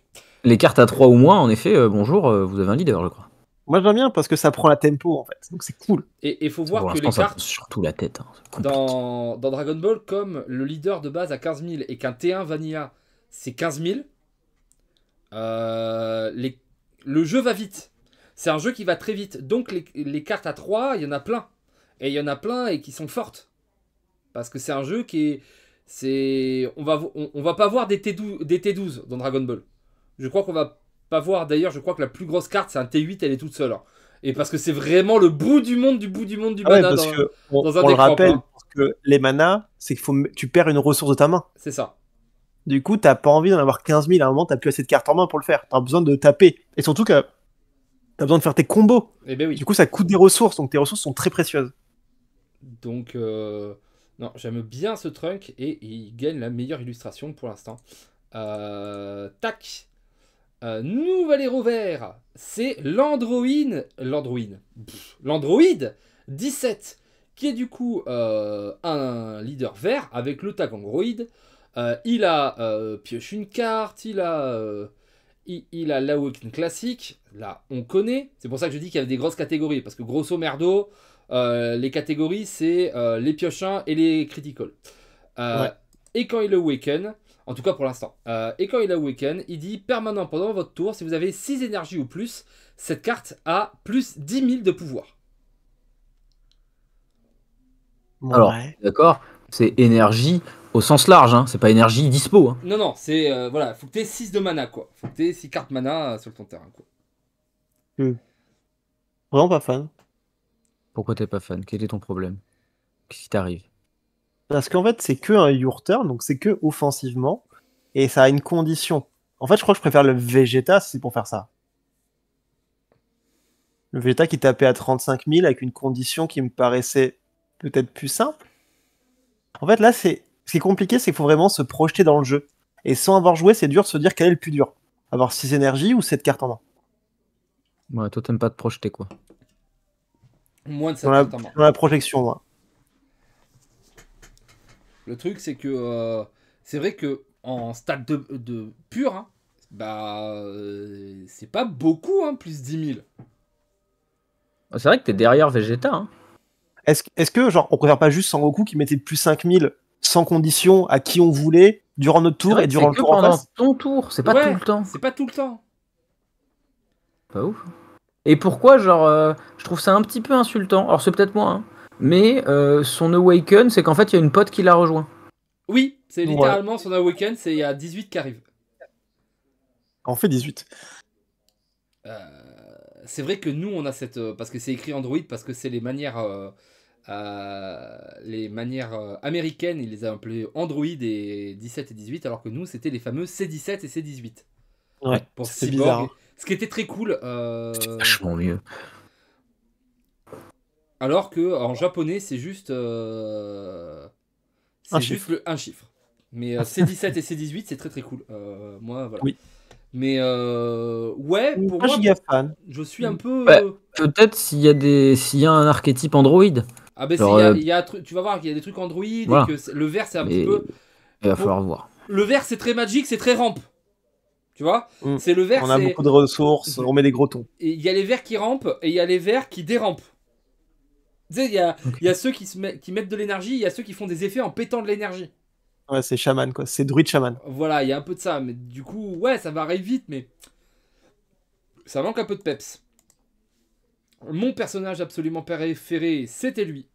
Les cartes à 3 ou moins, en effet, euh, bonjour, euh, vous avez un leader, je crois. Moi, j'aime bien parce que ça prend la tempo, en fait. Donc, c'est cool. Et il faut voir que les cartes. Surtout la tête. Hein, dans, Dragon Ball, comme le leader de base à 15 000 et qu'un T1 Vanilla, c'est 15 000, les... le jeu va vite. C'est un jeu qui va très vite. Donc, les, les cartes à 3, il y en a plein. Et il y en a plein et qui sont fortes. Parce que c'est un jeu qui est. C'est, on, va, on, va pas voir des, T12, des T12 dans Dragon Ball. Je crois qu'on va pas voir. D'ailleurs, je crois que la plus grosse carte, c'est un T8, elle est toute seule. Hein. Et parce que c'est vraiment le bout du monde, du bout du monde, du ah mana dans, que on, le rappelle, parce que les manas, c'est qu'il faut, tu perds une ressource de ta main. C'est ça. Du coup, t'as pas envie d'en avoir 15 000. À un moment, t'as plus assez de cartes en main pour le faire. T'as besoin de taper. Et surtout que t'as besoin de faire tes combos. Et eh ben oui. Du coup, ça coûte des ressources. Donc tes ressources sont très précieuses. Donc. Euh, non, j'aime bien ce trunk et il gagne la meilleure illustration pour l'instant. Euh, tac euh, Nouvel héros vert C'est l'Androïne. L'Android... L'Android 17 qui est du coup euh, un leader vert avec le tag Android. il a pioche une carte, il a... il, a classique, là on connaît. C'est pour ça que je dis qu'il y avait des grosses catégories, parce que grosso merdo, euh, les catégories, c'est euh, les piochins et les criticals. Euh, et quand il awaken, en tout cas pour l'instant, et quand il awaken, il dit permanent pendant votre tour, si vous avez 6 énergies ou plus, cette carte a plus 10 000 de pouvoir. Alors, d'accord, c'est énergie au sens large, hein. c'est pas énergie dispo. Hein. Non, non, c'est. voilà, faut que aies 6 de mana, quoi. Faut que aies 6 cartes mana sur ton terrain, quoi. Hmm. Vraiment pas fan. Pourquoi t'es pas fan Quel est ton problème Qu'est-ce qui t'arrive Parce qu'en fait, c'est que un your donc c'est que offensivement, et ça a une condition. En fait, je crois que je préfère le Vegeta si c'est pour faire ça. Le Vegeta qui tapait à 35 000 avec une condition qui me paraissait peut-être plus simple. En fait, là, c'est ce qui est compliqué, c'est qu'il faut vraiment se projeter dans le jeu. Et sans avoir joué, c'est dur de se dire quel est le plus dur. Avoir 6 énergies ou 7 cartes en main. Ouais, toi, t'aimes pas te projeter, quoi. Moins de dans la, projection, Le truc, c'est que euh, c'est vrai que en stade de, pur, hein, bah, euh, c'est pas beaucoup, hein, plus 10 000. C'est vrai que t'es derrière Vegeta. Hein. Est-ce que, genre, on préfère pas juste Sangoku qui mettait plus 5000 sans condition à qui on voulait durant notre tour et durant le tour en face ton tour, c'est pas tout le temps. C'est pas tout le temps. Pas ouf. Et pourquoi, genre, euh, je trouve ça un petit peu insultant. Alors, c'est peut-être moi, hein. mais euh, son Awaken, c'est qu'en fait, il y a une pote qui l'a rejoint. Oui, c'est littéralement son Awaken, c'est il y a 18 qui arrive. En fait 18. Euh, c'est vrai que nous, on a cette. Parce que c'est écrit Android, parce que c'est les manières. les manières américaines, Il les a appelés Android et 17 et 18, alors que nous, c'était les fameux C17 et C18. Ouais, pour bizarre. Hein. Ce qui était très cool. Euh, C'était vachement mieux. Alors que en japonais, c'est juste. Euh, c'est un chiffre. un chiffre. Mais euh, C17 et C18, c'est très très cool. moi, voilà. Oui. Mais ouais, pour moi, je suis un mm. peu. Bah, peut-être s'il y a des, s'il y a un archétype Android. Ah ben, il y tu vas voir qu'il y a des trucs Android et que le vert c'est un petit peu. Il va falloir voir. Le vert c'est très magique, c'est très rampe. Tu vois mm. C'est le vert. On a beaucoup de ressources, on met des gros tons. Il y a les verts qui rampent et il y a les verts qui dérampent. Tu il y, a ceux qui, mettent de l'énergie, il y a ceux qui font des effets en pétant de l'énergie. Ouais, c'est chaman, quoi. C'est druide chaman. Voilà, il y a un peu de ça. Mais du coup, ouais, ça va arriver vite, mais. Ça manque un peu de peps. Mon personnage absolument préféré, c'était lui.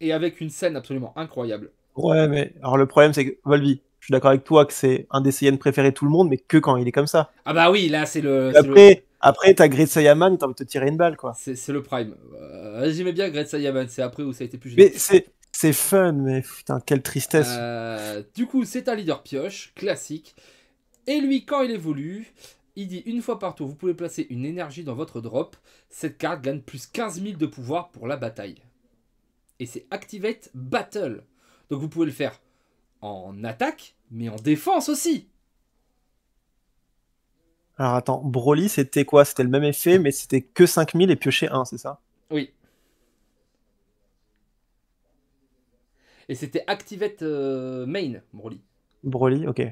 Et avec une scène absolument incroyable. Ouais, mais alors le problème, c'est que Volvi, je suis d'accord avec toi que c'est un des Saiyans préférés de tout le monde, mais que quand il est comme ça. Ah bah oui, là c'est le. Après, après t'as Great Saiyaman, t'as envie de te tirer une balle quoi. C'est le prime. Euh, j'aimais bien Great Saiyaman, c'est après où ça a été plus génial. Mais c'est. fun, mais putain, quelle tristesse. Euh, du coup, c'est un leader pioche, classique. Et lui, quand il évolue, il dit une fois par tour, vous pouvez placer une énergie dans votre drop. Cette carte gagne plus 15 000 de pouvoir pour la bataille. Et c'est Activate Battle. Donc vous pouvez le faire en attaque, mais en défense aussi. Alors attends, Broly, c'était quoi C'était le même effet, mais c'était que 5000 et piocher 1, c'est ça Oui. Et c'était Activate euh, Main, Broly. Broly, ok.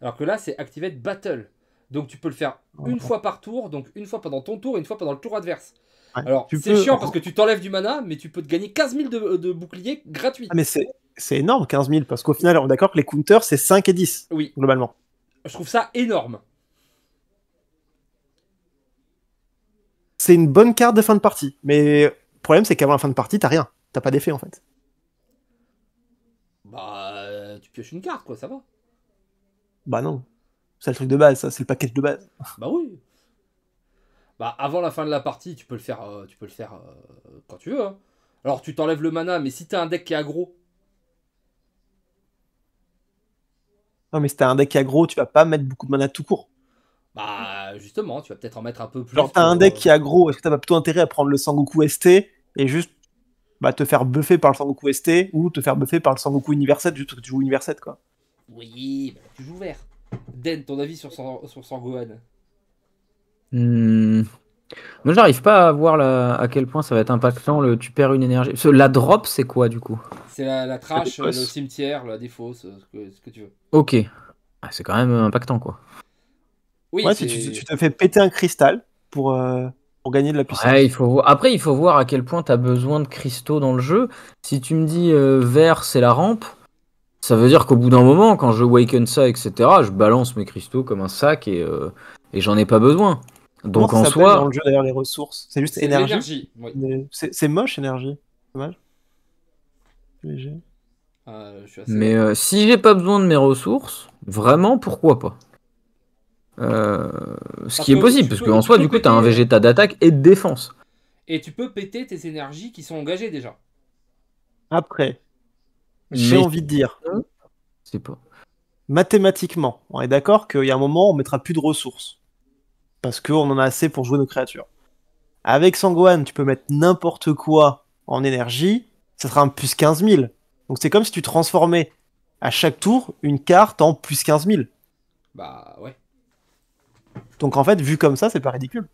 Alors que là, c'est Activate Battle. Donc tu peux le faire une fois par tour, donc une fois pendant ton tour une fois pendant le tour adverse. Alors c'est chiant parce que tu t'enlèves du mana, mais tu peux te gagner 15 000 de, de boucliers gratuits. Ah, mais c'est c'est énorme, 15 000, parce qu'au final, on est d'accord que les counters, c'est 5 et 10, globalement. Je trouve ça énorme. C'est une bonne carte de fin de partie, mais le problème, c'est qu'avant la fin de partie, t'as rien. T'as pas d'effet, en fait. Bah, euh, tu pioches une carte, quoi, ça va. Bah non. C'est le truc de base, ça, c'est le package de base. Bah oui. Bah, avant la fin de la partie, tu peux le faire, euh, tu peux le faire euh, quand tu veux. Hein. Alors, tu t'enlèves le mana, mais si t'as un deck qui est aggro, Non, mais si t'as un deck aggro, tu vas pas mettre beaucoup de mana tout court. Bah, justement, tu vas peut-être en mettre un peu plus. Genre, t'as un deck euh, qui est aggro, est-ce que t'as pas plutôt intérêt à prendre le Sangoku ST et juste bah, te faire buffer par le Sangoku ST ou te faire buffer par le Sangoku Universet 7 juste que tu joues Universet quoi. Oui, bah, tu joues vert. Den, ton avis sur, son, Sangohan hmm. Moi, j'arrive pas à voir la... à quel point ça va être impactant. Le... Tu perds une énergie. La drop, c'est quoi du coup C'est la, la trash, le cimetière, la défausse ce que, tu veux. Ok. Ah, c'est quand même euh, impactant quoi. Oui, tu, te fais péter un cristal pour, euh, gagner de la puissance. Après, il faut voir à quel point tu as besoin de cristaux dans le jeu. Si tu me dis euh, vert, c'est la rampe. Ça veut dire qu'au bout d'un moment, quand je waken ça, etc., je balance mes cristaux comme un sac et, et j'en ai pas besoin. Donc en soi. Dans le jeu d'ailleurs, les ressources. C'est juste énergie. C'est moche, énergie. Dommage. Euh, Mais euh, si j'ai pas besoin de mes ressources, vraiment, pourquoi pas euh, ce qui est possible, parce qu'en soi, du coup, tu as un végéta d'attaque et de défense. Et tu peux péter tes énergies qui sont engagées déjà. Après, j'ai envie de dire. C'est pas. Mathématiquement, on est d'accord qu'il y a un moment, on mettra plus de ressources parce qu'on en a assez pour jouer nos créatures. Avec Sangwan, tu peux mettre n'importe quoi en énergie, ça sera un plus 15 000. Donc c'est comme si tu transformais à chaque tour une carte en plus 15 000. Bah ouais. Donc en fait, vu comme ça, c'est pas ridicule.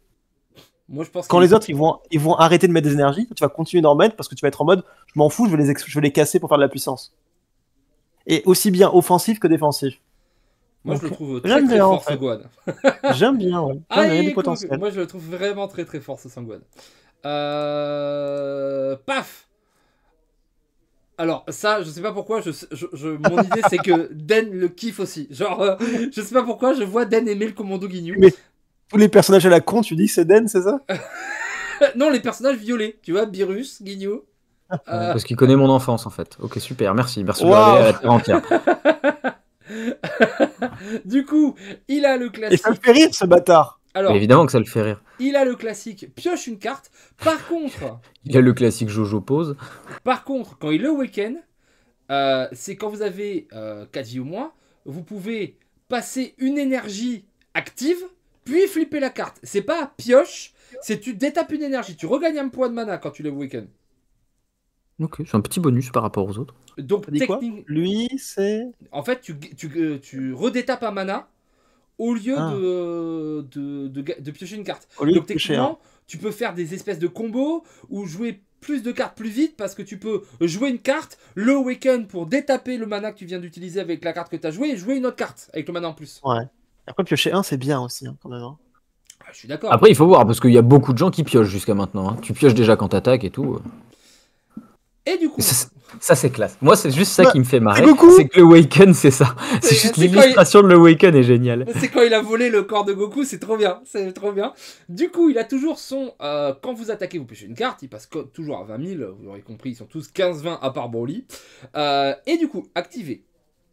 Moi, je pense Quand les autres ils vont, ils vont arrêter de mettre des énergies, tu vas continuer d'en mettre parce que tu vas être en mode je m'en fous, je vais, les je vais les casser pour faire de la puissance. Et aussi bien offensif que défensif. Moi, je le trouve très, très fort, ce fait. J'aime bien, ouais. Moi, je le trouve vraiment très, très fort, ce euh, Paf alors ça, je sais pas pourquoi, je, mon idée c'est que Den le kiffe aussi. Genre, je euh, je sais pas pourquoi, je vois Den aimer le commando Guignou. Mais tous les personnages à la con, tu dis c'est Den, c'est ça Non, les personnages violets, tu vois, Virus, Guignou. Euh, parce qu'il connaît mon enfance en fait. Ok, super, merci, merci beaucoup la entière. du coup, il a le classique. ça le fait rire ce bâtard. Alors, évidemment que ça le fait rire. Il a le classique pioche une carte. Par contre, il a le classique Jojo pose. Par contre, quand il le week euh, c'est quand vous avez euh, 4 ou moins, vous pouvez passer une énergie active, puis flipper la carte. C'est pas pioche, c'est tu détapes une énergie, tu regagnes un point de mana quand tu le week Ok, c'est un petit bonus par rapport aux autres. Donc, technique... lui, c'est. En fait, tu, tu, euh, tu redétapes un mana au lieu ah. de, de, piocher une carte. Donc, techniquement, tu peux faire des espèces de combos ou jouer plus de cartes plus vite parce que tu peux jouer une carte, le awaken pour détaper le mana que tu viens d'utiliser avec la carte que tu as jouée et jouer une autre carte avec le mana en plus. Ouais. Après, piocher un c'est bien aussi, hein, quand même. Hein. Ah, je suis d'accord. Après, il faut voir parce qu'il y a beaucoup de gens qui piochent jusqu'à maintenant. Hein. Tu pioches déjà quand t'attaques et tout. Euh. Et du coup. Ça, c'est classe. Moi, c'est juste ça bah, qui me fait marrer. C'est que le Waken, c'est ça. C'est juste l'illustration de le Waken est géniale. C'est quand il a volé le corps de Goku, c'est trop bien. C'est trop bien. Du coup, il a toujours son. Euh, quand vous attaquez, vous pêchez une carte. Il passe toujours à 20 000. Vous l'aurez compris, ils sont tous 15-20 à part Broly. Euh, et du coup, activez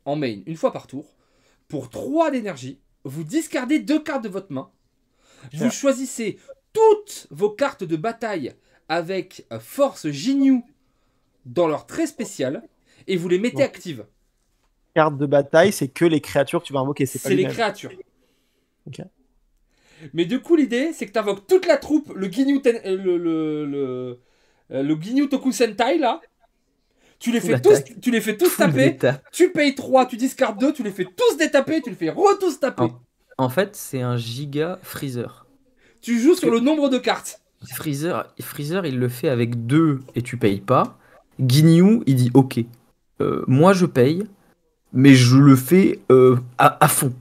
en main une fois par tour. Pour 3 d'énergie, vous discardez 2 cartes de votre main. Vous choisissez toutes vos cartes de bataille avec euh, force Ginyu dans leur trait spécial et vous les mettez active Carte de bataille, c'est que les créatures que tu vas invoquer. C'est les créatures. Mais du coup, l'idée, c'est que tu invoques toute la troupe, le Ginyu, euh, le, le, le, euh, Toku là. Tu les, fais tous, tu les fais tous taper. Tu payes 3, tu discardes 2, tu les fais tous détaper, tu les fais re-tous taper. En, fait, c'est un giga freezer. Tu joues sur le nombre de cartes. Freezer, Freezer, il le fait avec 2 et tu payes pas. Guignou, il dit ok, euh, moi je paye, mais je le fais euh, à, fond.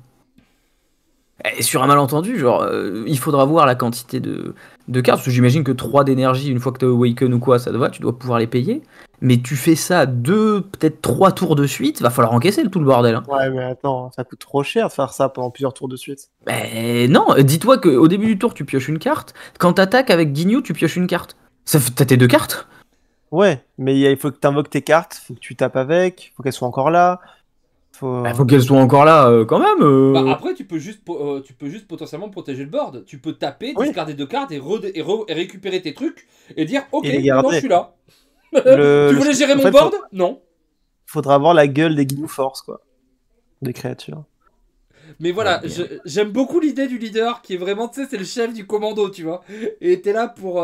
Et sur un malentendu, genre, euh, il faudra voir la quantité de, cartes, parce que j'imagine que 3 d'énergie, une fois que tu as Awaken ou quoi, ça te va, tu dois pouvoir les payer. Mais tu fais ça deux, peut-être trois tours de suite, va falloir encaisser tout le bordel. Hein. Ouais, mais attends, ça coûte trop cher de faire ça pendant plusieurs tours de suite. Mais ben, non, dis-toi qu'au début du tour, tu pioches une carte. Quand t'attaques avec Guignou, tu pioches une carte. Ça t'as tes deux cartes Ouais, mais il faut que tu invoques tes cartes, faut que tu tapes avec, faut qu'elles soient encore là. Faut, bah, faut qu'elles soient encore là euh, quand même. Euh. Bah, après, tu peux, juste, euh, tu peux juste potentiellement protéger le board. Tu peux taper, garder discarder deux cartes et, récupérer tes trucs et dire Ok, maintenant je suis là. tu voulais gérer mon board Non. Faudra avoir la gueule des Guinou Force, quoi. Des créatures. Mais voilà, j'aime beaucoup l'idée du leader qui est vraiment, tu sais, c'est le chef du commando, tu vois. Et t'es là pour,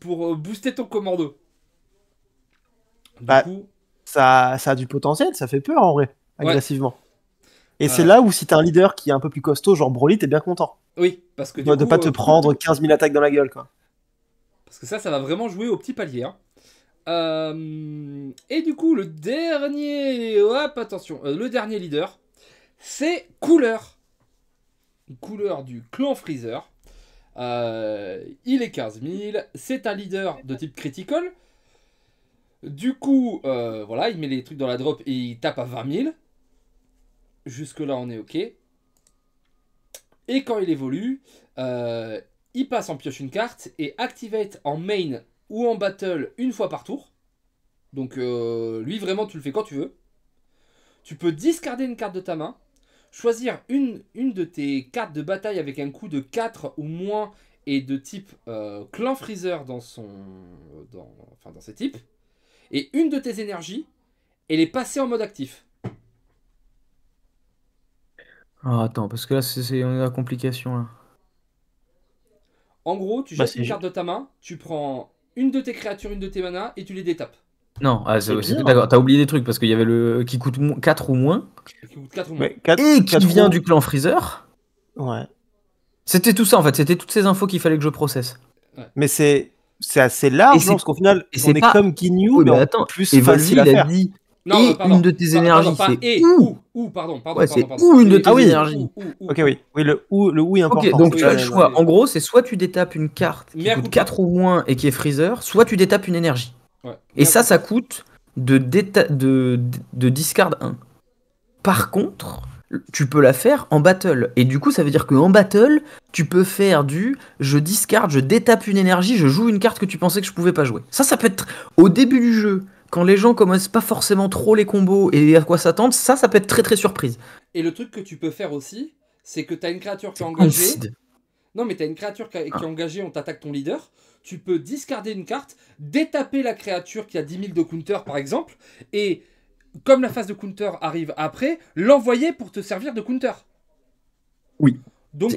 pour booster ton commando bah, ça, ça a du potentiel, ça fait peur en vrai, agressivement. Et c'est euh. là où si t'as un leader qui est un peu plus costaud, genre Broly, t'es bien content. Oui, parce que du De pas euh, te prendre 15 000 attaques dans la gueule, quoi. Parce que ça, ça va vraiment jouer au petit palier. Hein. Euh, et du coup, le dernier. Hop, attention. le dernier leader, c'est Couleur. Couleur du clan Freezer. il est 15 000. C'est un leader de type critical. Du coup, euh, voilà, il met les trucs dans la drop et il tape à 20 000. Jusque-là, on est OK. Et quand il évolue, euh, il passe en pioche une carte et activate en main ou en battle une fois par tour. Donc euh, lui, vraiment, tu le fais quand tu veux. Tu peux discarder une carte de ta main, choisir une, de tes cartes de bataille avec un coût de 4 ou moins et de type clan freezer dans, son, dans, enfin, dans ses types et une de tes énergies, elle est passée en mode actif. Ah, attends, parce que là, c'est on est la complication. En gros, tu bah, jettes une carte de ta main, tu prends une de tes créatures, une de tes manas, et tu les détapes. Non, ah, d'accord, t'as oublié des trucs parce qu'il y avait le euh, qui coûte 4 ou moins. et qui vient du clan Freezer. Ouais. C'était tout ça en fait, c'était toutes ces infos qu'il fallait que je processe. Mais c'est c'est assez large, non, parce qu'au final, c'est comme Kinyu, mais, plus et facile à faire. et une de tes énergies, c'est ou. ou. pardon, pardon, une de tes énergies. ok, oui, oui, le ou, le est important. donc tu as le choix. En gros, c'est soit tu détapes une carte qui coûte 4 ou moins et qui est freezer, soit tu détapes une énergie. Et ça, ça coûte de, de, de discard 1. Par contre, tu peux la faire en battle. Et du coup, ça veut dire qu'en battle, tu peux faire du je discarde, je détape une énergie, je joue une carte que tu pensais que je pouvais pas jouer. Ça, ça peut être au début du jeu, quand les gens commencent pas forcément trop les combos et à quoi s'attendre, ça, ça peut être très très surprise. Et le truc que tu peux faire aussi, c'est que t'as une créature qui est engagée. Non, mais t'as une créature qui, est ah. engagée, on t'attaque ton leader. Tu peux discarder une carte, détaper la créature qui a 10 000 de counter par exemple, et comme la phase de counter arrive après, l'envoyer pour te servir de counter. Oui. Donc euh,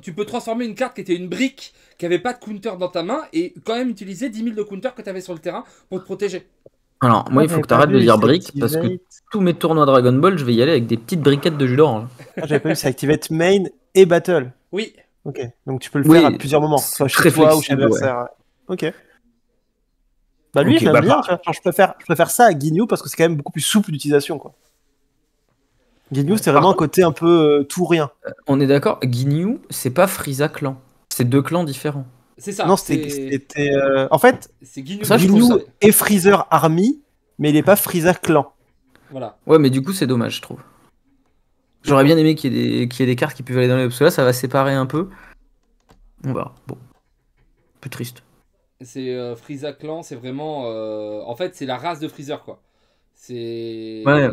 tu peux, transformer une carte qui était une brique, qui avait pas de counter dans ta main, et quand même utiliser 10 000 de counter que tu avais sur le terrain pour te protéger. Alors, moi, il faut que tu arrêtes de dire brique, parce que tous mes tournois Dragon Ball, je vais y aller avec des petites briquettes de jus d'orange. Ah, j'avais pas vu, ça activate main et battle. Oui. Ok, donc tu peux le faire à plusieurs moments, soit chez toi ou chez l'adversaire. Ok. Bah lui, okay, j'aime bah, bien. je, préfère, je ça à Guignou parce que c'est quand même beaucoup plus souple d'utilisation. quoi. c'est vraiment un côté un peu euh, tout rien. Euh, on est d'accord, Guignou, c'est pas Frieza clan. C'est deux clans différents. C'est ça. Non, c'était. Euh, en fait, c'est Guignou et Freezer Army, mais il n'est pas Freezer clan. Voilà. Ouais, mais du coup, c'est dommage, je trouve. J'aurais bien aimé qu'il y, y, ait des cartes qui puissent aller dans les. Parce que là, ça va séparer un peu. On va. Bah, bon. plus triste. C'est euh, Frieza Clan, c'est vraiment. Euh, en fait, c'est la race de Freezer, quoi. C'est. Ouais,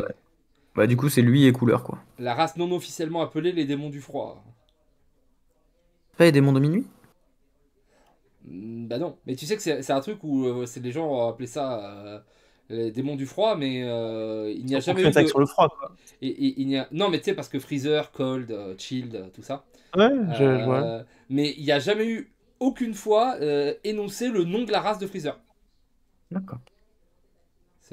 Bah, du coup, c'est lui et couleur, quoi. La race non officiellement appelée les démons du froid. Pas les démons de minuit hmm, Bah, non. Mais tu sais que c'est un truc où euh, c'est les gens ont appelé ça euh, les démons du froid, mais il n'y a jamais eu sur le froid. Quoi. Et, il y a... Non, mais tu sais parce que Freezer, Cold, Chilled, tout ça. Ouais, je... Mais il n'y a jamais eu aucune fois euh, énoncé le nom de la race de Freezer. D'accord.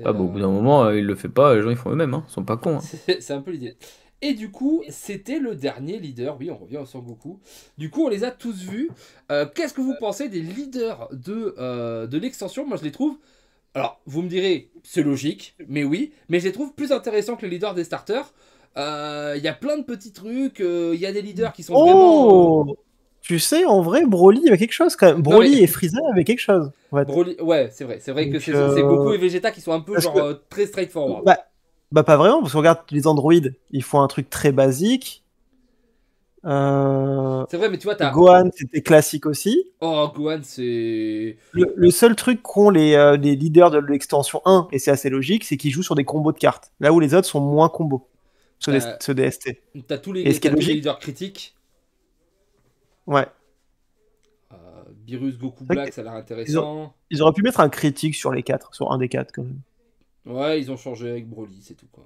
Ah, bah, Au euh, bout d'un moment, euh, il le fait pas, les gens ils font eux-mêmes, hein. ils sont pas cons. Hein. C'est un peu l'idée. Et du coup, c'était le dernier leader. Oui, on revient sur beaucoup. Du coup, on les a tous vus. Qu'est-ce que vous pensez des leaders de, de l'extension Moi, je les trouve. Alors, vous me direz, c'est logique, mais oui. Mais je les trouve plus intéressants que les leaders des starters. Il y a plein de petits trucs. Il y a des leaders qui sont vraiment. Oh tu sais, en vrai, Broly avait quelque chose quand même. Broly et Frieza avaient quelque chose. Broly... Ouais, c'est vrai. C'est vrai que c'est beaucoup et Vegeta qui sont un peu genre euh, très straightforward. Bah, bah, pas vraiment, parce que regarde les androïdes, ils font un truc très basique. Euh, c'est vrai, mais tu vois, Gohan, c'était classique aussi. Oh, Gohan, c'est. Le, seul truc qu'ont les, euh, leaders de l'extension 1, et c'est assez logique, c'est qu'ils jouent sur des combos de cartes. Là où les autres sont moins combos. Ce, DST. T'as tous les leaders critiques Ouais. Virus euh, Goku Black, ça a l'air intéressant. Ils, auraient pu mettre un critique sur les quatre, sur un des quatre quand même. Ouais, ils ont changé avec Broly, c'est tout quoi.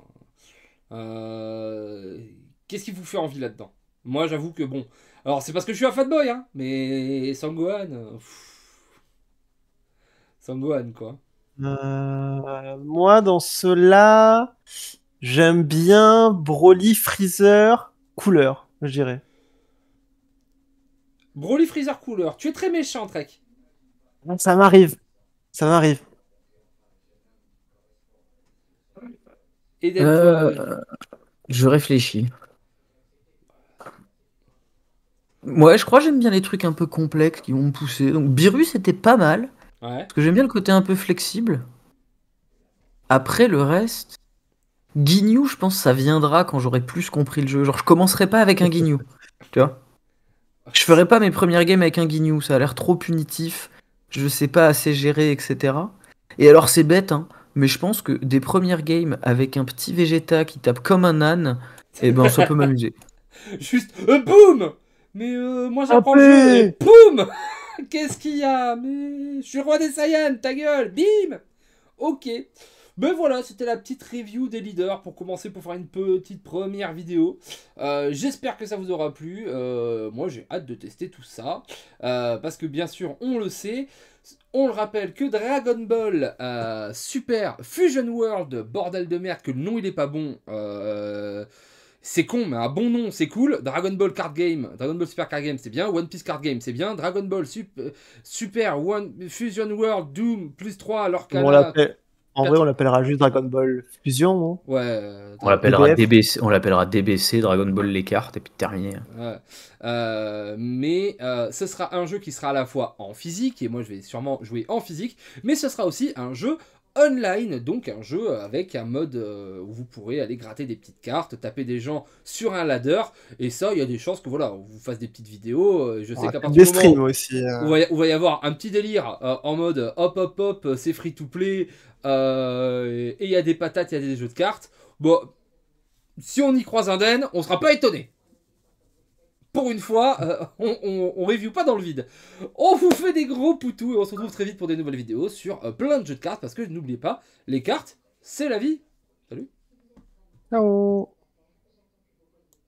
Euh, qu'est-ce qui vous fait envie là-dedans Moi, j'avoue que bon. Alors, c'est parce que je suis un fat hein, mais Sangohan. Pff... Sangohan, quoi. Euh, moi, dans cela, j'aime bien Broly, Freezer, couleur, je dirais. Broly Freezer Cooler, tu es très méchant, Trek. Ça m'arrive. Ça m'arrive. Euh, je réfléchis. Ouais, je crois que j'aime bien les trucs un peu complexes qui vont me pousser. Donc, Birus c'était pas mal. Ouais. Parce que j'aime bien le côté un peu flexible. Après, le reste. Guignou, je pense que ça viendra quand j'aurai plus compris le jeu. Genre, je commencerai pas avec un guignou. Tu vois je ferai pas mes premières games avec un guignou, ça a l'air trop punitif, je sais pas assez gérer, etc. Et alors c'est bête, hein, mais je pense que des premières games avec un petit Vegeta qui tape comme un âne, eh ben ça peut m'amuser. Juste, euh, boum Mais euh, moi j'apprends le jeu boum Qu'est-ce qu'il y a Mais je suis roi des Saiyans, ta gueule, bim Ok. Mais ben voilà, c'était la petite review des leaders pour commencer, pour faire une petite première vidéo. Euh, j'espère que ça vous aura plu. Euh, moi, j'ai hâte de tester tout ça. Euh, parce que bien sûr, on le sait. On le rappelle que Dragon Ball Super Fusion World, bordel de merde, que le nom il est pas bon c'est con, mais un bon nom, c'est cool. Dragon Ball Card Game, Dragon Ball Super Card Game, c'est bien. One Piece Card Game, c'est bien. Dragon Ball Super, Super One Fusion World Doom plus 3, alors qu'à en vrai, on l'appellera juste Dragon Ball Fusion. Non ouais. Euh, on l'appellera DBC, on l'appellera Dragon Ball les cartes et puis terminé. Euh, mais euh, ce sera un jeu qui sera à la fois en physique et moi je vais sûrement jouer en physique, mais ce sera aussi un jeu online, donc un jeu avec un mode euh, où vous pourrez aller gratter des petites cartes, taper des gens sur un ladder, et ça, il y a des chances que voilà, on vous fasse des petites vidéos. Euh, je sais qu'à partir des du aussi, euh. va y, avoir un petit délire en mode hop hop hop, c'est free to play, et il y a des patates, il y a des jeux de cartes. Bon, si on y croise un den, on sera pas étonné pour une fois, euh, on, review pas dans le vide. On vous fait des gros poutous et on se retrouve très vite pour des nouvelles vidéos sur euh, plein de jeux de cartes parce que n'oubliez pas, les cartes, c'est la vie. Salut. Ciao.